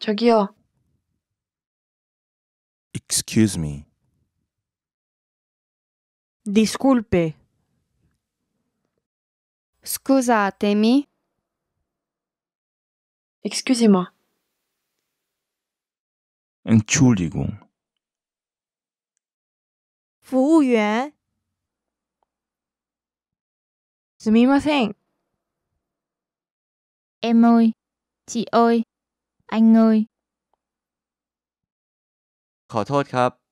저기요. Excuse me. Disculpe. Scusatemi. Excusez-moi. Entschuldigung. 服务员。すみません。エモい、ちおい。anh ơi ขอโทษครับ